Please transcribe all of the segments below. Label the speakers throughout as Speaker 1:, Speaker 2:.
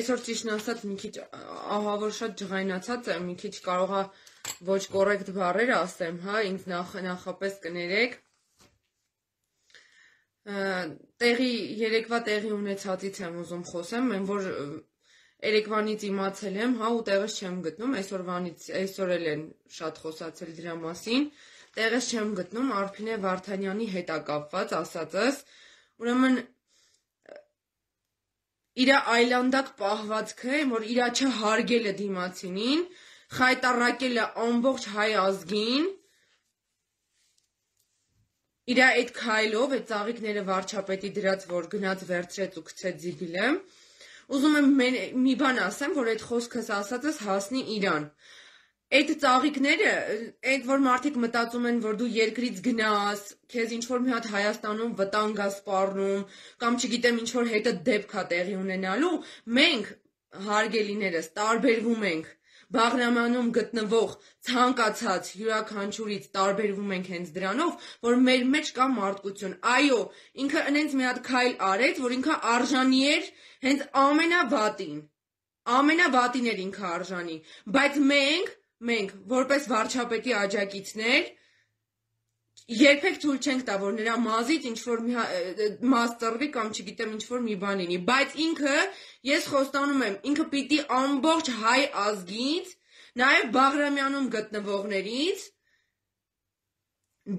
Speaker 1: այսօր ճիշտն ասած մի քիչ ահա որ շատ ջղայնացած եմ, մի քիչ կարողա ոչ կոռեկտ բառեր ասեմ, հա, ինձ նախ նախապես կներեք տեղի երեկվա տեղի ունեցածից եմ ուզում խոսեմ, այն որ երեկվանից իմացել եմ, հա, ու տեղս չեմ գտնում, այսօրվանից այսօր էլ են շատ խոսացել դրա մասին, տեղս չեմ գտնում Արփինե Վարդանյանի հետ ակապված ասածս։ Ուրեմն իր այլանդակ պահվածքը, որ իրա չհարգելը դիմացինին, խայտարակելը ամբողջ հայ ազգին, իր այդ քայլով այդ ծաղիկները վարչապետի դրած որ գնաց վերցրեց ու գցեց զիգիլը ուզում եմ մի բան ասեմ որ այդ խոսքս ասածս հասնի իրան այդ ծաղիկները, այդ որ մարդիկ մտածում են, որ դու երկրից գնաս, քեզ ինչ որ մի հատ Հայաստանում վտանգ է սպառնում, կամ չգիտեմ ինչ որ հետը դեպք է տեղի ունենալու, մենք հարգելիներս տարբերվում ենք Բաղրամանում գտնվող ցանկացած յուրաքանչյուրից տարբերվում ենք հենց դրանով, որ մեր մեջ կա մարդկություն։ Այո, ինքը ինձ մի հատ քայլ արեց, որ ինքը արժանի էր հենց ամենավատին։ Ամենավատին էր ինքը արժանի, բայց մենք մենք որպես վարչապետի աջակիցներ երբեք ցույլ չենք տա որ նրա մազից ինչ որ հա- մազ ծռվի կամ չգիտեմ ինչ որ մի բան լինի բայց ինքը ես խոստանում եմ ինքը պիտի ամբողջ հայ ազգից նաև Բաղրամյանում գտնվողներից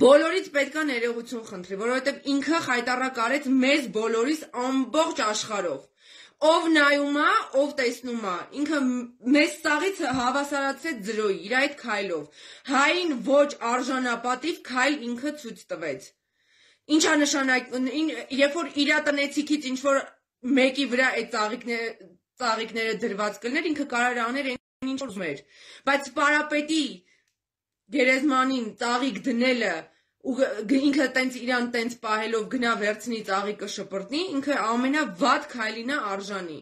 Speaker 1: բոլորից պետքա ներողություն խնդրի որովհետև ինքը խայտարակարեց մեզ բոլորիս ամբողջ աշխարհով ով նայում է, ով տեսնում է, ինքը մեզ ցաղից հավասարացրեց զրոյի իր այդ քայլով։ Հային ոչ արժանապատիվ քայլ ինքը ցույց տվեց։ Ինչա նշանակում, երբ որ իր տնեցիկից ինչ որ մեկի վրա այդ ծաղիկները ծաղիկները դրված կլներ, ինքը կարող էր անել այն ինչ որ մեր։ Բայց պարապետի գերեզմանին ծաղիկ դնելը ու ինքը տենց իրան տենց պահելով գնա վերցնի ծաղիկը շպրտնի, ինքը ամենավատ քայլինա արժանի։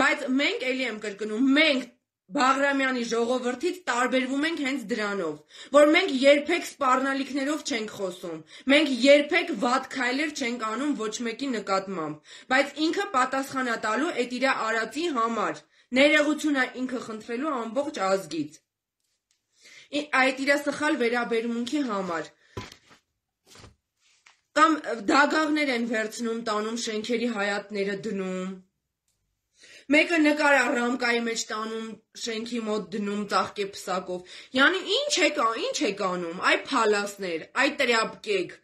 Speaker 1: Բայց մենք էլի եմ կրկնում, մենք Բաղրամյանի ժողովրդից տարբերվում ենք հենց դրանով, որ մենք երբեք սպառնալիքներով չենք խոսում։ Մենք երբեք վատ քայլեր չենք անում ոչ մեկի նկատմամբ, բայց ինքը պատասխանատալու է իր արածի համար։ Ներողություն է ինքը խնդրելու ամբողջ ազգից։ Այդ իր սխալ վերաբերմունքի համար կամ դագաղներ են վերցնում, տանում շենքերի հայատները դնում։ Մեկը նկար ա ռամկայի մեջ տանում, շենքի մոտ դնում ծաղկե փսակով։ Յանի ի՞նչ է կա, ի՞նչ է կանում։ Այ փալասներ, այ տրյապկեք,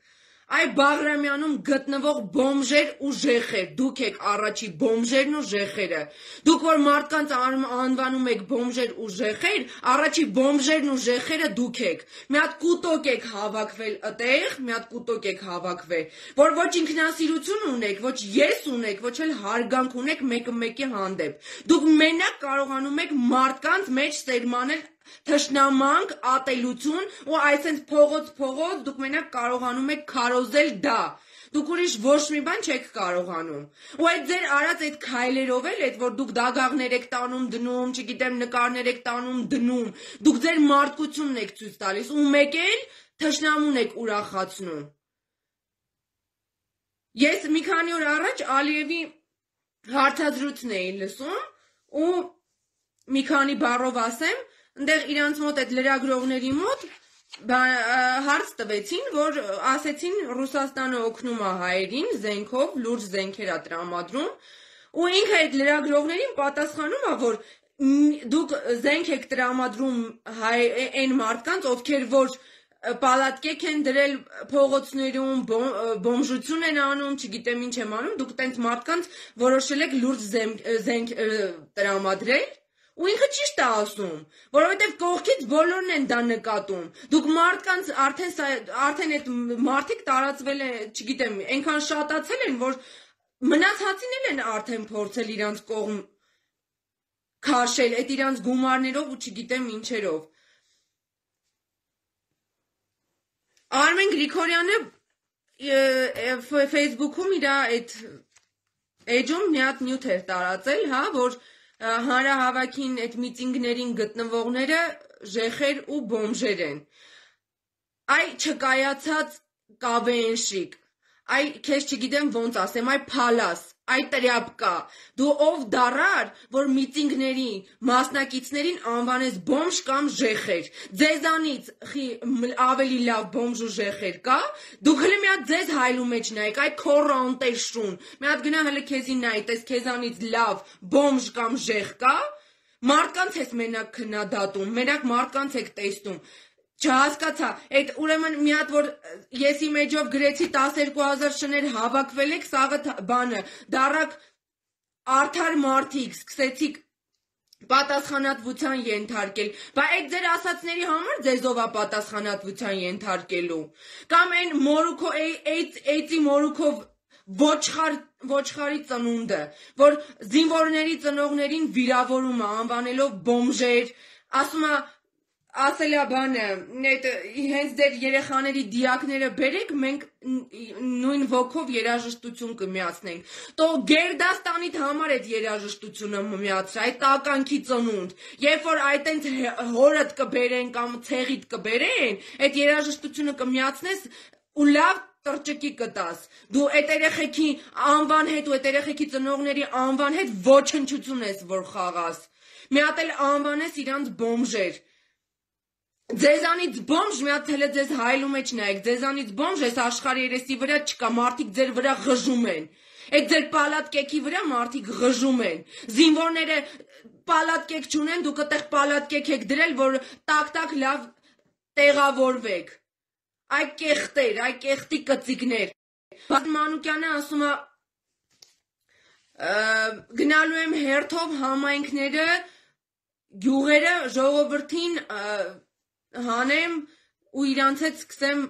Speaker 1: Այ Բաղրամյանում գտնվող բոմժեր ու ժեխեր, դուք եք առաջի բոմժերն ու ժեխերը։ Դուք որ մարդկանց անվանում եք բոմժեր ու ժեխեր, առաջի բոմժերն ու ժեխերը դուք եք։ Մի հատ կուտոկ եք հավաքվել ըտեղ, մի հատ կուտոկ եք հավաքվել, որ ոչ ինքնասիրություն ունեք, ոչ ես ունեք, ոչ էլ հարգանք ունեք մեկը մեկի հանդեպ։ Դուք մենակ կարողանում եք մարդկանց մեջ սերմանել թշնամանք, ատելություն ու այսենց փողոց-փողոց դուք մենակ կարողանում եք քարոզել դա։ Դուք ուրիշ ոչ մի բան չեք կարողանում։ Ու այդ ձեր արած այդ քայլերով էլ, այդ որ դուք դագաղներ եք տանում դնում, չգիտեմ, նկարներ եք տանում դնում, դուք ձեր մարդկությունն եք ցույց տալիս ու մեկ էլ թշնամուն եք ուրախացնում։ Ես մի քանի օր առաջ Ալիևի հարցադրությունն էի լսում ու մի քանի բառով ասեմ, Այնտեղ իրանց մոտ այդ լրագրողների մոտ հարց տվեցին, որ ասեցին Ռուսաստանը օգնում է հայերին զենքով, լուրջ զենքեր է տրամադրում, ու ինքը այդ լրագրողներին պատասխանում է, որ դուք զենք եք տրամադրում հայ այն մարդկանց, ովքեր որ պալատկեք են դրել փողոցներում, բոմժություն են անում, չգիտեմ ինչ եմ անում, դուք տենց մարդկանց որոշել եք լուրջ զենք տրամադրել Ու ինքը ճիշտ է ասում, որովհետև կողքից բոլորն են դա նկատում։ Դուք մարդկանց արդեն սա արդեն այդ մարդիկ տարածվել է, չգիտեմ, այնքան շատացել են, որ մնացածին էլ են արդեն փորձել իրանց կողմ քաշել այդ իրանց գումարներով ու չգիտեմ ինչերով։ Արմեն Գրիգորյանը Facebook-ում իր այդ էջում մի հատ նյութ էր տարածել, հա, որ հանրահավաքին այդ միտինգներին գտնվողները ժեխեր ու բոմժեր են։ Այ չկայացած կավեենշիկ այ քեզ չգիտեմ ոնց ասեմ, այ փալաս, այ տրյապկա։ Դու ով դարար, որ միտինգների մասնակիցներին անվանես բոմժ կամ ժեխեր։ Ձեզանից խի ավելի լավ բոմժ ու ժեխեր կա։ Դուք հələ մի հատ ձեզ հայլու մեջ նայեք, այ կորանտեր շուն։ Մի հատ գնա հələ քեզին նայ, տես քեզանից լավ բոմժ կամ ժեխ կա։ Մարդկանց ես մենակ քննադատում, մենակ մարդկանց եք տեսնում։ Չհասկացա, այդ ուրեմն մի հատ որ ես իմեջով գրեցի 12000 շներ հավաքվել եք սաղը բանը, դարակ արդար մարդիկ սկսեցիք պատասխանատվության ենթարկել, բա այդ ձեր ասացների համար ձեզով է պատասխանատվության ենթարկելու։ Կամ այն մորուքո այդ այդի մորուքով ոչխար ոչխարի ծնունդը, որ զինվորների ծնողներին վիրավորում է անվանելով բոմժեր, ասում է ասելա բանը, այդ հենց դեր երեխաների դիակները բերեք, մենք նույն ոգով երաժշտություն կմիացնենք։ Տո Գերդաստանիդ համար այդ երաժշտությունը միացրա, այդ ականքի ծնունդ։ Երբ որ այտենց հորդ կբերեն կամ ցեղիդ կբերեն, այդ երաժշտությունը կմիացնես ու լավ տրճկի կտաս։ Դու այդ երեխեքի անվան հետ ու այդ երեխեքի ծնողների անվան հետ ոչնչություն ես որ խաղաս։ Մի հատ էլ անվանես իրանց բոմժեր։ Ձեզանից բոմժ մի հատ թելը ձեզ հայելու մեջ նայեք, ձեզանից բոմժ այս աշխարհի երեսի վրա չկա, մարդիկ ձեր վրա ղժում են։ Այդ ձեր պալատկեքի վրա մարդիկ ղժում են։ Զինվորները պալատկեք չունեն, դուք այդտեղ պալատկեք եք դրել, որ տակ-տակ լավ տեղավորվեք։ Այ կեղտեր, այ կեղտի կծիկներ։ Բաց Մանուկյանը ասում է գնալու եմ հերթով համայնքները գյուղերը ժողովրդին հանեմ ու իրանց հետ սկսեմ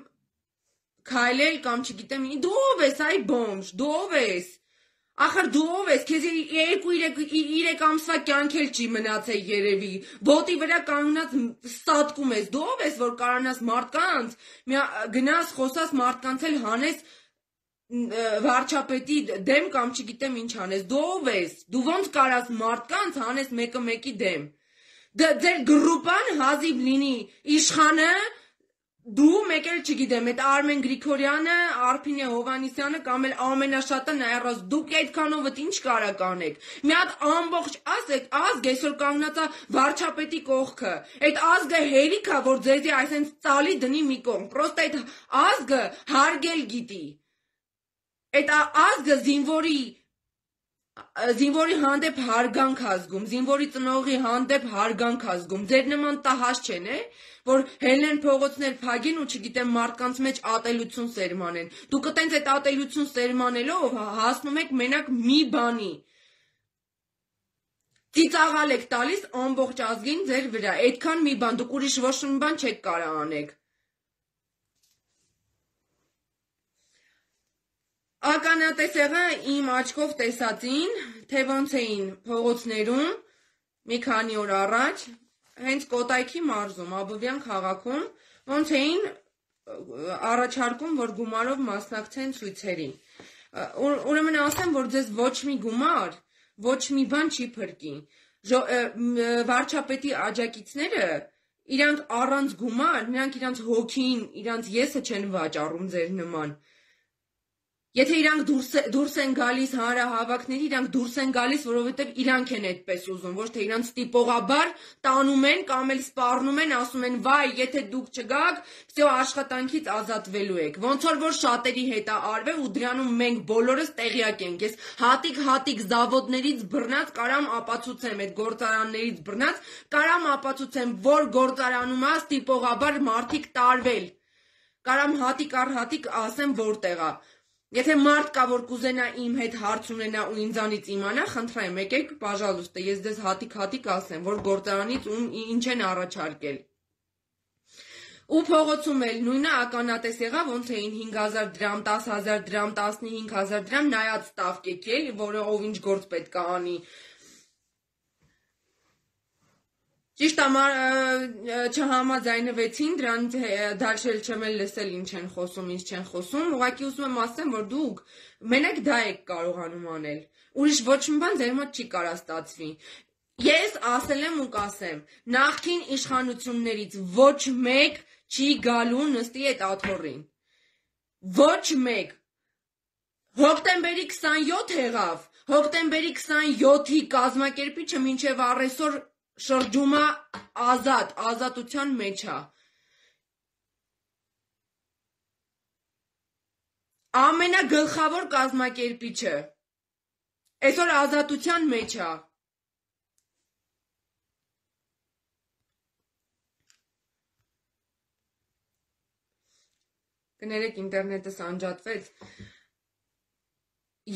Speaker 1: քայլել կամ չգիտեմ ինչ դու ով ես այ բոմժ դու ով ես Ախր դու ով ես, քեզ երկու իրեք ամսվա կյանք էլ չի մնացել երևի։ Բոտի վրա կանգնած ստատկում ես, դու ով ես, որ կարանաս մարդկանց, գնաս խոսաս մարդկանց էլ հանես վարչապետի դեմ կամ չգիտեմ ինչ հանես, դու ով ես, դու ոնց կարաս մարդկանց հանես մեկը մեկի դեմ։ Դա դե ձեր գրուպան հազիվ լինի իշխանը դու մեկ էլ չգիտեմ, այդ Արմեն Գրիգորյանը, Արփինե Հովանիսյանը կամ էլ ամենաշատը Նայռոզ, դուք այդքանովդ ինչ կարա կանեք։ Մի հատ ամբողջ ասեք, ազգ այսօր կանգնած է վարչապետի կողքը։ Այդ ազգը հերիք է, որ ձեզի դե այսենց ծալի դնի մի կողմ։ Պրոստը այդ ազգը հարգել գիտի։ Այդ ազգը զինվորի զինվորի հանդեպ հարգանք ազգում, զինվորի ծնողի հանդեպ հարգանք ազգում։ Ձեր նման տահաճ չեն, է, որ հելնեն փողոցներ փագին ու չգիտեմ մարդկանց մեջ ատելություն սերմանեն։ Դուք այտենց այդ ատելություն սերմանելով հա, հասնում եք մենակ մի բանի։ Ծիծաղալ եք տալիս ամբողջ ազգին ձեր վրա։ Այդքան մի բան, դուք ուրիշ ոչ մի բան չեք կարող անեք։ Ականատեսեղը իմ աչքով տեսածին, թե ոնց էին փողոցներում մի քանի օր առաջ, հենց Կոտայքի մարզում, Աբովյան քաղաքում, ոնց էին առաջարկում, որ գումարով մասնակցեն ցույցերին։ Ուրեմն ասեմ, որ ձեզ ոչ մի գումար, ոչ մի բան չի փրկի։ Վարչապետի աջակիցները իրանք առանց գումար, նրանք իրանք հոգին, իրանք եսը չեն վաճառում ձեր նման։ Ա, Եթե իրանք դուրս դուրս են գալիս հանրահավաքների, իրանք դուրս են գալիս, որովհետև իրանք են այդպես ուզում, ոչ թե իրանք ստիպողաբար տանում են կամ էլ սպառնում են, ասում են՝ «Վայ, եթե դուք չգաք, всё աշխատանքից ազատվելու եք»։ Ոնց որ որ շատերի հետ է արվել ու դրանում մենք բոլորս տեղյակ ենք։ Ես հատիկ-հատիկ զավոդներից բռնած կարամ ապացուցեմ, այդ գործարաններից բռնած կարամ ապացուցեմ, որ գործարանում է ստիպողաբար մարդիկ տարվել։ Կարամ հատիկ առ հատիկ ասեմ որտեղ է։ Եթե մարդ կա, որ կուզենա իմ հետ հարց ունենա ու ինձանից իմանա, խնդրեմ, եկեք, բաժալուստը, ես դες հատիկ-հատիկ ասեմ, որ գործարանից ու ինչ են առաջարկել։ Ու փողոցում էլ նույնը ականատես եղա, ոնց էին 5000 դրամ, 10000 դրամ, 15000 դրամ նայած տավկեք, էլի, որը ով ինչ գործ պետք է անի։ Ճիշտ չհամաձայնվեցին, դրանից դալշել չեմ էլ լսել ինչ են խոսում, ինչ չեն խոսում։ Ուղղակի ուզում եմ ասեմ, որ դուք մենակ դա եք կարողանում անել։ Ուրիշ ոչ մի բան ձեր մոտ չի կարա ստացվի։ Ես ասել եմ ու կասեմ, նախքին իշխանություններից ոչ մեկ չի գալու նստի այդ աթոռին։ Ոչ մեկ։ Հոկտեմբերի 27 եղավ։ Հոկտեմբերի 27-ի կազմակերպիչը մինչև առեսօր շրջումը ազատ, ազատության մեջ է։ Ամենագլխավոր կազմակերպիչը այսօր ազատության մեջ է։ Կներեք ինտերնետս անջատվեց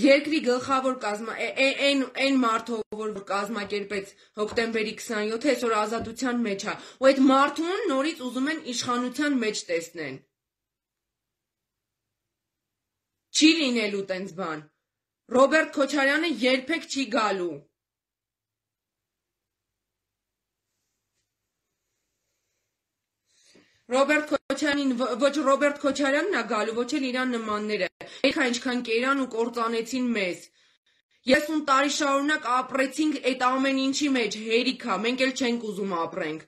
Speaker 1: երկրի գլխավոր կազմա այն այն մարդով որ կազմակերպեց հոկտեմբերի 27-ը այսօր ազատության մեջ է ու այդ մարդուն նորից ուզում են իշխանության մեջ տեսնեն չի լինելու տենց բան ռոբերտ քոչարյանը երբեք չի գալու Ռոբերտ Քոչարյանին ոչ Ռոբերտ Քոչարյանն է գալու, ոչ էլ իրան նմանները։ Էքա ինչքան կերան ու կործանեցին մեզ։ 30 տարի շարունակ ապրեցինք այդ ամեն ինչի մեջ, հերիքա, մենք էլ չենք ուզում ապրենք։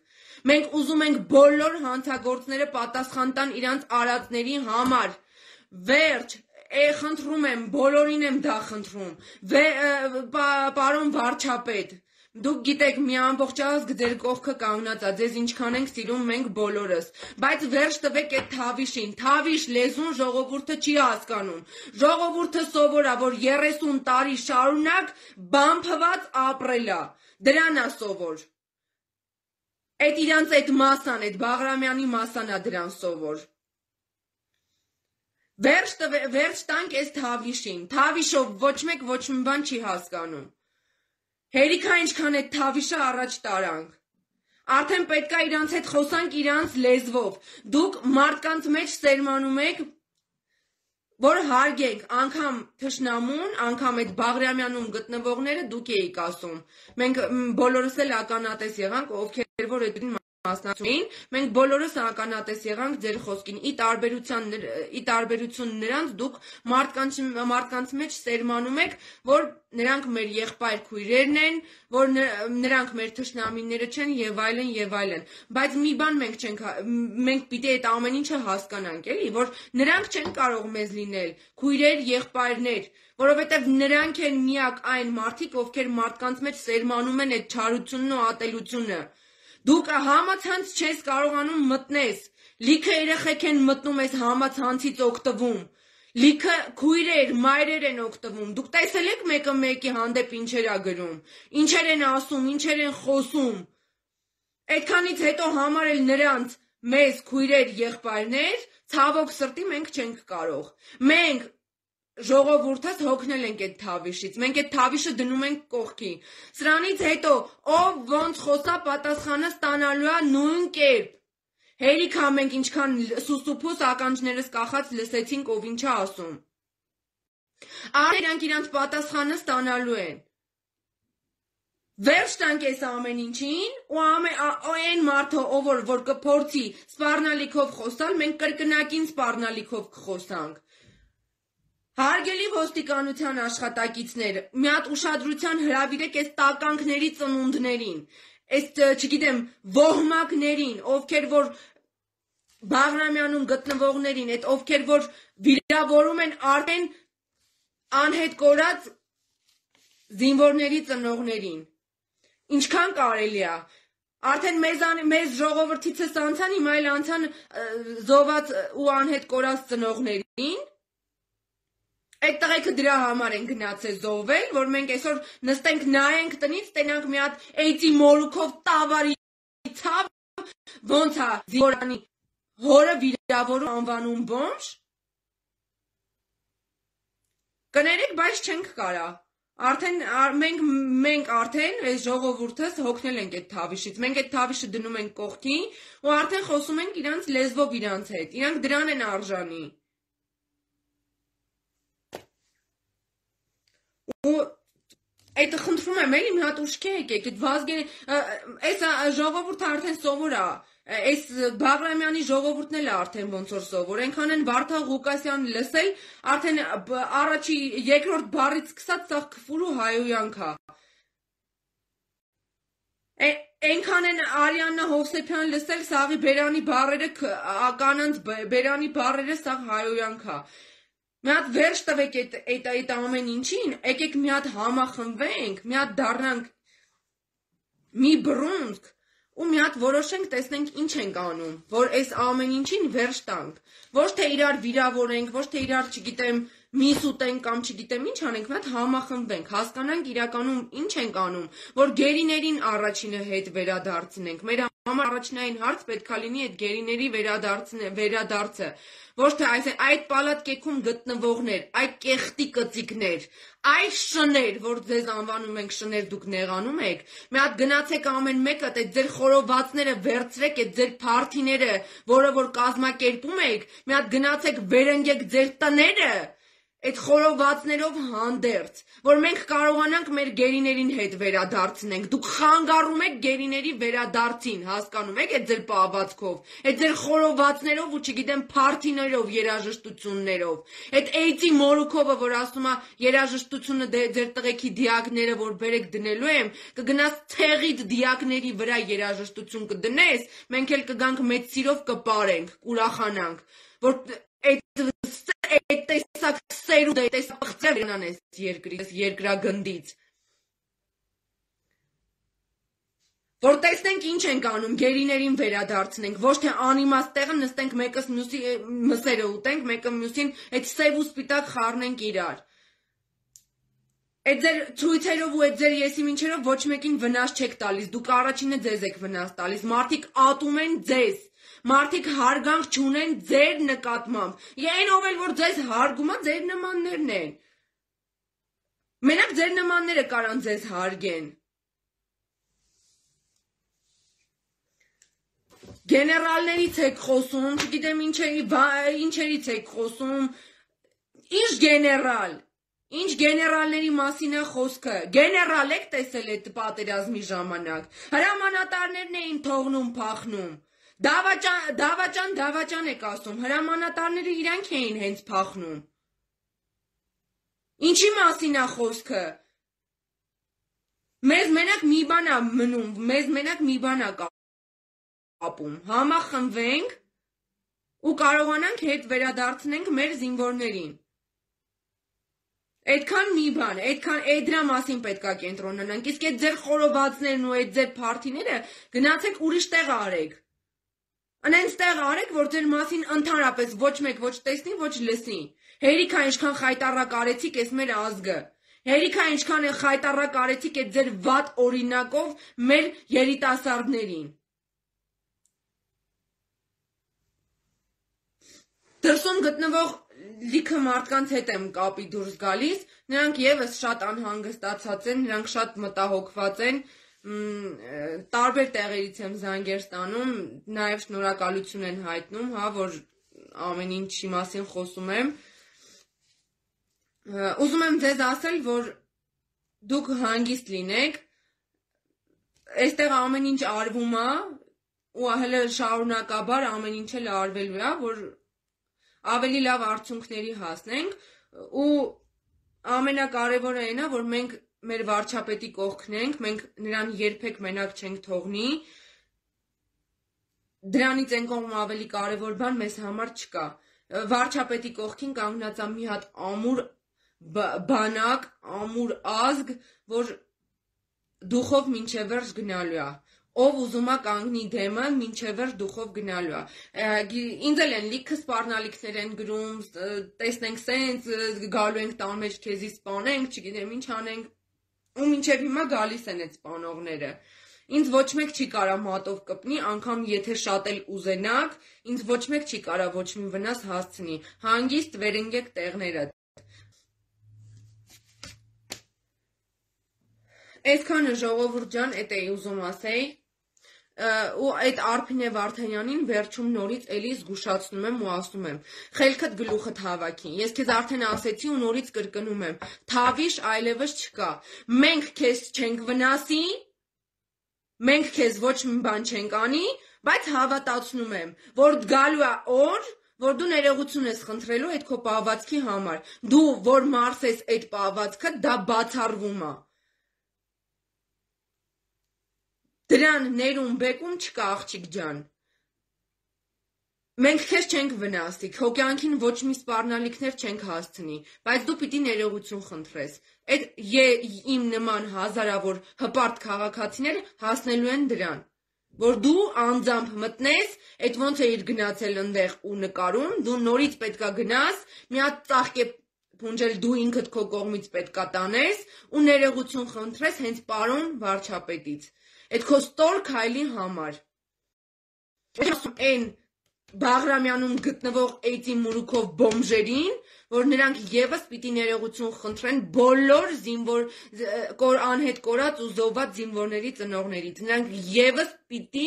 Speaker 1: Մենք ուզում ենք բոլոր հանցագործները պատասխանտան իրանց արածների համար։ Վերջ, է խնդրում եմ, բոլորին եմ դա խնդրում։ Պարոն վարչապետ, Դուք գիտեք, մի ամբողջ ազգ ձեր կողքը կանգնած է, ձեզ ինչքան ենք սիրում մենք բոլորս, բայց վերջ տվեք այդ Թավիշին։ Թավիշ լեզուն ժողովուրդը չի հասկանում։ Ժողովուրդը սովոր է, որ 30 տարի շարունակ բամփված ապրել է։ Դրան է սովոր։ Այդ իրանց այդ մասան, այդ Բաղրամյանի մասան է դրան սովոր։ Վերջ տվե, վերջ տանք այս Թավիշին։ Թավիշով ոչ մեկ ոչ մի բան չի հասկանում։ Հերիքա ինչքան այդ Թավիշը առաջ տարանք։ Արդեն պետքա իրանց հետ խոսանք իրանց լեզվով։ Դուք մարդկանց մեջ սերմանում եք որ հարգեք անգամ թշնամուն, անգամ այդ Բաղրամյանում գտնվողները դուք էիք ասում։ Մենք բոլորս էլ ականատես եղանք, ովքեր որ այդ մասնակցումին, մենք բոլորս ականատես եղանք ձեր խոսքին։ Ի տարբերություն ի տարբերություն նրանց դուք մարդկանց մարդկանց մեջ սերմանում եք, որ նրանք մեր եղբայր քույրերն են, որ նրանք մեր թշնամիները չեն եւ այլն եւ այլն։ Բայց մի բան մենք չենք հա- մենք պիտի այդ ամեն ինչը հասկանանք, էլի, որ նրանք չեն կարող մեզ լինել, քույրեր, եղբայրներ, որովհետեւ նրանք են միակ այն մարդիկ, ովքեր մարդկանց մեջ սերմանում են այդ չարությունն ու ատելությունը։ Դու կա համացանց չես կարողանում մտնես։ Լիքը երեխեք են մտնում այս համացանցից օգտվում։ Լիքը քույրեր, մայրեր են օգտվում։ Դուք տեսել եք մեկը մեկի հանդեպ ինչեր ա գրում։ Ինչեր են ասում, ինչեր են խոսում։ Այդքանից հետո համարել նրանց մեզ քույրեր, եղբայրներ, ցավոք սրտի մենք չենք կարող։ Մենք ժողովուրդս հոգնել ենք այդ թավիշից։ Մենք այդ թավիշը դնում ենք կողքի։ Սրանից հետո ով ոնց խոսա պատասխանը ստանալու է նույն կերպ։ Հերիք հա մենք ինչքան սուսուփուս ականջներս կախած լսեցինք ով ինչա ասում։ Արդեն իրանք պատասխանը ստանալու են։ Վերջ տանք այս ամեն ինչին ու ամեն այն մարդը ով որ որ կփորձի սпарնալիքով խոսալ մենք կրկնակին սпарնալիքով կխոսանք Հարգելի ոստիկանության աշխատակիցներ, մի հատ ուշադրության հրավիրեք այս տականքների ծնունդներին, այս չգիտեմ, ոհմակներին, ովքեր որ Բաղրամյանում գտնվողներին, այդ ովքեր որ վիրավորում են արդեն անհետ կորած զինվորների ծնողներին։ Ինչքան կարելի է Արդեն մեզ մեզ ժողովրդիցս անցան, հիմա էլ անցան զոված ու անհետ կորած ծնողներին։ Այդ տղեկը դրա համար են գնացել զոհվել, որ մենք այսօր նստենք նայենք տնից, տենանք մի հատ էյցի մոլուքով տավարի ցավ, ոնց է զորանի հորը վիրավորում անվանում բոմժ։ Կներեք, բայց չենք կարա։ Արդեն մենք մենք արդեն այս ժողովուրդս հոգնել ենք այդ թավիշից։ Մենք այդ թավիշը դնում ենք կողքի ու արդեն խոսում ենք իրանց լեզվով իրանց հետ։ Իրանք դրան են արժանի։ ու Այդ խնդրում եմ, էլի մի հատ ուշքի եկեք, այդ Վազգեն այս ժողովուրդը արդեն սովոր է։ Այս Բաղրամյանի ժողովուրդն էլ արդեն ոնց որ սովոր։ Այնքան են Վարդա Ղուկասյանն լսել, արդեն առաջի երկրորդ բառից սկսած սա քֆուրու հայոյանք է։ Այնքան են Արիաննա Հովսեփյան լսել Սաղի Բերանի բարերը կանանց Բերանի բարերը սա հայոյանք է մի հատ վերջ տվեք այդ այդ այդ ամեն ինչին, եկեք մի հատ համախմբվենք, մի հատ դառնանք մի բռունք ու մի հատ որոշենք տեսնենք ինչ ենք անում, որ այս ամեն ինչին վերջ տանք։ Ոչ թե իրար վիրավորենք, ոչ թե իրար, չգիտեմ, միս ուտենք կամ չգիտեմ ինչ անենք, մի հատ համախմբվենք, հասկանանք իրականում ինչ ենք անում, որ գերիներին առաջինը հետ վերադարձնենք, մեր համար առաջնային հարց պետքա լինի այդ գերիների վերադարձը, ոչ թե այսինքն այդ պալատկեքում գտնվողներ, այդ կեղտի կծիկներ, այդ շներ, որ ձեզ անվանում ենք շներ, դուք նեղանում եք, մի հատ գնացեք ամեն մեկը, այդ ձեր խորովածները վերցրեք, այդ ձեր փարթիները, որը որ կազմակերպում եք, մի հատ գնացեք վերընգեք ձեր տները, այդ խորովածներով հանդերձ, որ մենք կարողանանք մեր գերիներին հետ վերադարձնենք։ Դուք խանգարում եք գերիների վերադարձին, հասկանում եք, այդ ձեր պահվածքով, այդ ձեր խորովածներով ու չգիտեմ փարթիներով, երաժշտություններով։ Այդ AIDS-ի մորուքովը, որ ասում է երաժշտությունը դե ձեր տղեքի դիակները, որ բերեք դնելու եմ, կգնաս ցեղիդ դիակների վրա երաժշտություն կդնես, մենք էլ կգանք մեծ սիրով կպարենք, ուրախանանք, որ այդ այդ տեսակ սերունդ, այդ տեսակ բղձեր ունան այս երկրի, այս երկրագնդից։ որ տեսնենք ինչ ենք անում, գերիներին վերադարձնենք, ոչ թե անիմաստ տեղը նստենք մեկս մյուսի մսերը ուտենք, մեկը մյուսին այդ սև ու սպիտակ խառնենք իրար։ Այդ ձեր ցույցերով ու այդ ձեր եսի մինչերով ոչ մեկին վնաս չեք տալիս, դուք առաջինը ձեզ եք վնաս տալիս, մարդիկ ատում են ձեզ մարդիկ հարգանք չունեն ձեր նկատմամբ։ Այն ով էլ որ ձեզ հարգում է, ձեր նմաններն են։ Մենակ ձեր նմանները կարան ձեզ հարգեն։ Գեներալներից եք խոսում, չգիտեմ ինչերի, ինչերից եք խոսում։ Ինչ գեներալ, Ինչ գեներալների մասին է խոսքը։ Գեներալ եք տեսել այդ պատերազմի ժամանակ։ Հրամանատարներն էին թողնում, փախնում։ Դավաճան, դավաճան, դավաճան եք ասում, հրամանատարները իրանք էին հենց փախնում։ Ինչի մասին է խոսքը։ Մեզ մենակ մի բան է մնում, մեզ մենակ մի բան է կապում։ Համախմբվենք ու կարողանանք հետ վերադարձնենք մեր զինվորներին։ Այդքան մի բան, այդքան այդ դրա մասին պետքա կենտրոնանանք։ Իսկ այդ ձեր խորովածներն ու այդ ձեր party-ները գնացեք ուրիշ տեղ արեք։ Անենց տեղ արեք, որ ձեր մասին ընդհանրապես ոչ մեկ ոչ տեսնի, ոչ լսի։ Հերիքա ինչքան խայտարակ արեցիք էս մեր ազգը։ Հերիքա ինչքան է խայտարակ արեցիք այդ ձեր վատ օրինակով մեր երիտասարդներին։ Դրսում գտնվող լիքը մարդկանց հետ եմ կապի դուրս գալիս, նրանք եւս շատ անհանգստացած են, նրանք շատ մտահոգված են, տարբեր տեղերից եմ զանգեր ստանում, նաև շնորհակալություն են հայտնում, հա, որ ամեն ինչի մասին խոսում եմ։ Ուզում եմ ձեզ ասել, որ դուք հանգիստ լինեք։ Այստեղ ամեն ինչ արվում է, ու հələ շարունակաբար ամեն ինչ էլ արվելու է, որ ավելի լավ արդյունքների հասնենք ու ամենակարևորը այն է, որ մենք մեր վարչապետի կողքն ենք, մենք նրան երբեք մենակ չենք թողնի։ Դրանից են կողմ ավելի կարևոր բան մեզ համար չկա։ Վարչապետի կողքին կանգնած է մի հատ ամուր բանակ, ամուր ազգ, որ դուխով մինչև վերջ գնալու է ով ուզում է կանգնի դեմը մինչևեր դուխով գնալու է ինձ էլ են լիքը սպառնալիքներ են գրում տեսնենք սենց գալու ենք տան մեջ քեզի սպանենք չգիտեմ ինչ անենք ու մինչև հիմա գալիս են այդ սպանողները։ Ինձ ոչ մեկ չի կարա մատով կպնի, անգամ եթե շատ էլ ուզենակ, ինձ ոչ մեկ չի կարա ոչ մի վնաս հասցնի։ Հանգիստ վերընկեք տեղները։ Այսքանը ժողովուրդ ջան, էտ էի ուզում ասեի ու այդ Արփինե Վարդանյանին վերջում նորից էլի զգուշացնում եմ ու ասում եմ. «Խելքդ գլուխդ հավաքի։ Ես քեզ արդեն ասեցի ու նորից կրկնում եմ. Թավիշ այլևս չկա։ Մենք քեզ չենք վնասի։ Մենք քեզ ոչ մի բան չենք անի, բայց հավատացնում եմ, որ գալու է օր, որ դու ներողություն ես խնդրելու այդ քո պահվածքի համար։ Դու որ մարսես այդ պահվածքը, դա բացառվում է»։ Դրան ներում բեկում չկա աղջիկ ջան։ Մենք քեզ չենք վնասի, քո կյանքին ոչ մի սпарնալիքներ չենք հասցնի, բայց դու պիտի ներողություն խնդրես։ Այդ իմ նման հազարավոր հպարտ քաղաքացիները հասնելու են դրան, որ դու անձամբ մտնես, այդ ոնց է իր գնացել ընդեղ ու նկարում, դու նորից պետքա գնաս, մի հատ ծաղկե փունջել դու ինքդ քո կողմից պետքա տանես ու ներողություն խնդրես հենց պարոն վարչապետից։ Այդ քո ստոր քայլի համար։ Այն Բաղրամյանում գտնվող էտի մուրուքով բոմժերին, որ նրանք եւս պիտի ներողություն խնդրեն բոլոր զինվոր կոր անհետ կորած ու զոհված զինվորների ծնողներից։ Նրանք եւս պիտի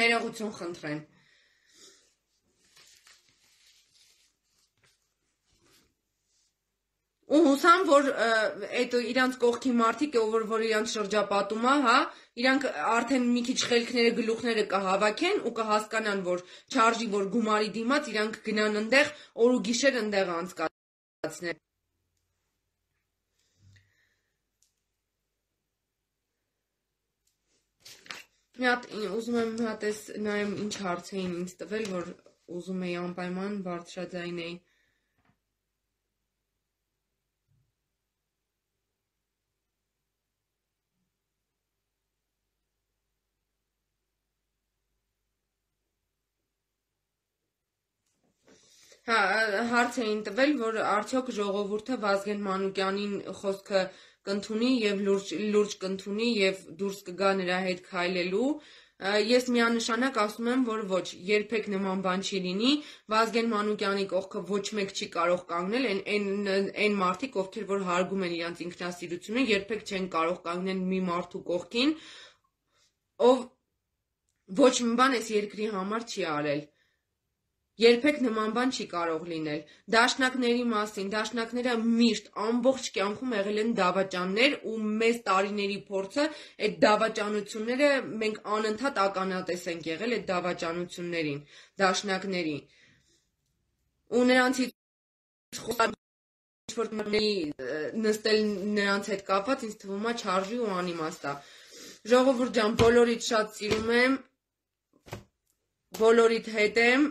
Speaker 1: ներողություն խնդրեն։ ու հուսամ որ այդ իրանց կողքի մարդիկ ով որ որ իրանց շրջապատում է, հա, իրանք արդեն մի քիչ խելքները գլուխները կհավաքեն ու կհասկանան որ չարժի որ գումարի դիմաց իրանք գնան ընդեղ օր ու գիշեր ընդեղ անցկացնեն Մի հատ ուզում եմ մի հատ էս նայեմ ինչ հարց էին ինձ տվել որ ուզում էի անպայման բարձրաձայնել Հա, հարց էին տվել, որ արդյոք ժողովուրդը Վազգեն Մանուկյանին խոսքը կընդունի եւ լուրջ լուրջ կընդունի եւ դուրս կգա նրա հետ քայլելու։ Ես միանշանակ ասում եմ, որ ոչ, երբեք նման բան չի լինի։ Վազգեն Մանուկյանի կողքը ոչ մեկ չի կարող կանգնել, այն այն այն մարդիկ, ովքեր որ հարգում են իրենց ինքնասիրությունը, երբեք չեն կարող կանգնել մի մարդու կողքին, ով ոչ մի բան այս երկրի համար չի արել։ Երբեք նման բան չի կարող լինել։ Դաշնակների մասին, դաշնակները միշտ ամբողջ կյանքում եղել են դավաճաններ ու մեզ տարիների փորձը այդ դավաճանությունները մենք անընդհատ ականատես ենք եղել այդ դավաճանություններին, դաշնակներին։ Ու նրանցից որ նստել նրանց հետ կապված ինձ թվում է չարժի ու անիմաստ է։ Ժողովուրդ ջան, բոլորիդ շատ սիրում եմ։ Բոլորիդ հետ եմ,